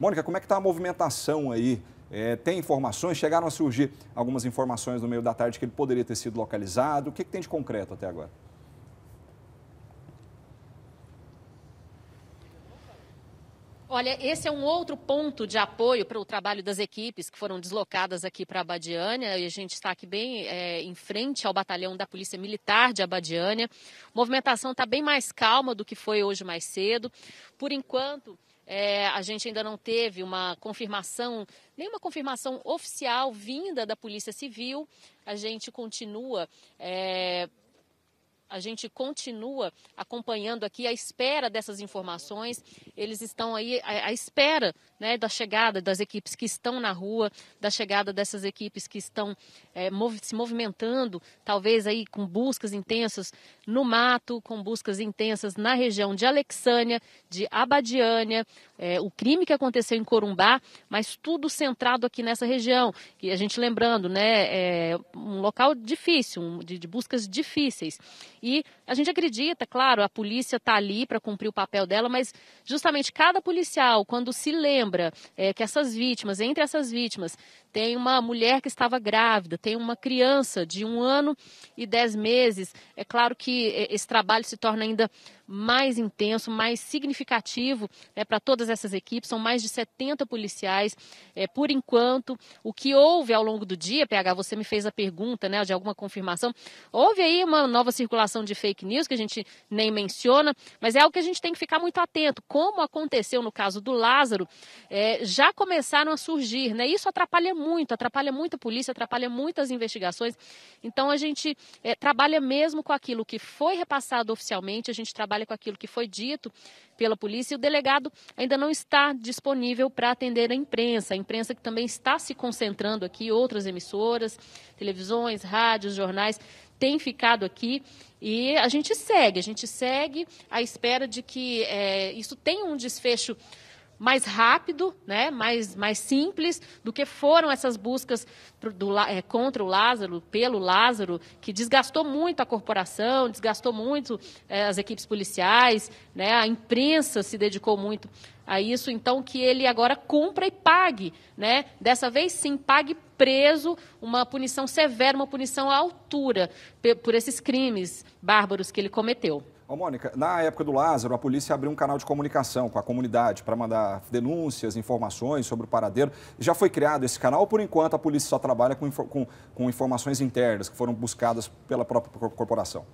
Mônica, como é que está a movimentação aí? É, tem informações? Chegaram a surgir algumas informações no meio da tarde que ele poderia ter sido localizado. O que, que tem de concreto até agora? Olha, esse é um outro ponto de apoio para o trabalho das equipes que foram deslocadas aqui para Abadiânia. E a gente está aqui bem é, em frente ao batalhão da Polícia Militar de Abadiânia. A movimentação está bem mais calma do que foi hoje mais cedo. Por enquanto, é, a gente ainda não teve uma confirmação, nenhuma confirmação oficial vinda da Polícia Civil. A gente continua é, a gente continua acompanhando aqui a espera dessas informações. Eles estão aí à, espera né, da chegada das equipes que estão na rua, da chegada dessas equipes que estão é, se movimentando, talvez aí com buscas intensas no mato, com buscas intensas na região de Alexânia, de Abadiânia, é, o crime que aconteceu em Corumbá, mas tudo centrado aqui nessa região. E a gente lembrando, né, é um local difícil, um, de, de buscas difíceis. E a gente acredita, claro, a polícia está ali para cumprir o papel dela, mas justamente cada policial, quando se lembra é, que essas vítimas, entre essas vítimas, tem uma mulher que estava grávida, tem uma criança de um ano e dez meses. É claro que eh, esse trabalho se torna ainda mais intenso, mais significativo né, para todas essas equipes. São mais de 70 policiais. É, por enquanto, o que houve ao longo do dia, PH, você me fez a pergunta né, de alguma confirmação. Houve aí uma nova circulação de fake news que a gente nem menciona, mas é algo que a gente tem que ficar muito atento. Como aconteceu no caso do Lázaro, é, já começaram a surgir, né? Isso atrapalha muito muito, atrapalha muito a polícia, atrapalha muitas investigações. Então a gente é, trabalha mesmo com aquilo que foi repassado oficialmente, a gente trabalha com aquilo que foi dito pela polícia e o delegado ainda não está disponível para atender a imprensa, a imprensa que também está se concentrando aqui, outras emissoras, televisões, rádios, jornais tem ficado aqui e a gente segue, a gente segue à espera de que é, isso tenha um desfecho mais rápido, né, mais, mais simples do que foram essas buscas pro, do, é, contra o Lázaro, pelo Lázaro, que desgastou muito a corporação, desgastou muito é, as equipes policiais, né, a imprensa se dedicou muito a isso, então que ele agora cumpra e pague, né? Dessa vez sim, pague preso uma punição severa, uma punição à altura por esses crimes bárbaros que ele cometeu. Ô, Mônica, na época do Lázaro, a polícia abriu um canal de comunicação com a comunidade para mandar denúncias, informações sobre o paradeiro. Já foi criado esse canal ou, por enquanto, a polícia só trabalha com, com, com informações internas que foram buscadas pela própria corporação?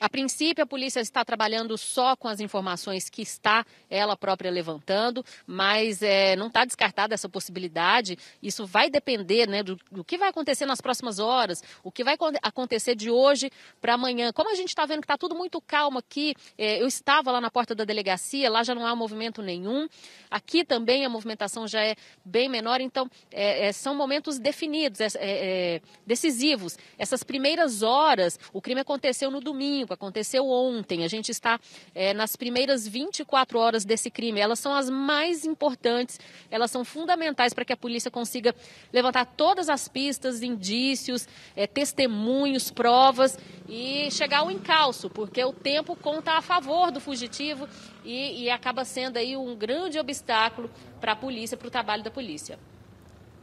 A princípio, a polícia está trabalhando só com as informações que está ela própria levantando, mas é, não está descartada essa possibilidade. Isso vai depender né, do, do, que vai acontecer nas próximas horas, o que vai acontecer de hoje para amanhã. Como a gente está vendo que está tudo muito calmo aqui, é, eu estava lá na porta da delegacia, lá já não há movimento nenhum. Aqui também a movimentação já é bem menor, então é, é são momentos definidos, é, é, decisivos. Essas primeiras horas, o crime aconteceu no domingo. Francisco, aconteceu ontem. A gente está é, nas primeiras 24 horas desse crime. Elas são as mais importantes, elas são fundamentais para que a polícia consiga levantar todas as pistas, indícios, é, testemunhos, provas e chegar ao encalço, porque o tempo conta a favor do fugitivo e, e acaba sendo aí um grande obstáculo para a polícia, para o trabalho da polícia.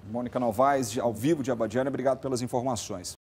Mônica Novaes, ao vivo de Abadiana, obrigado pelas informações.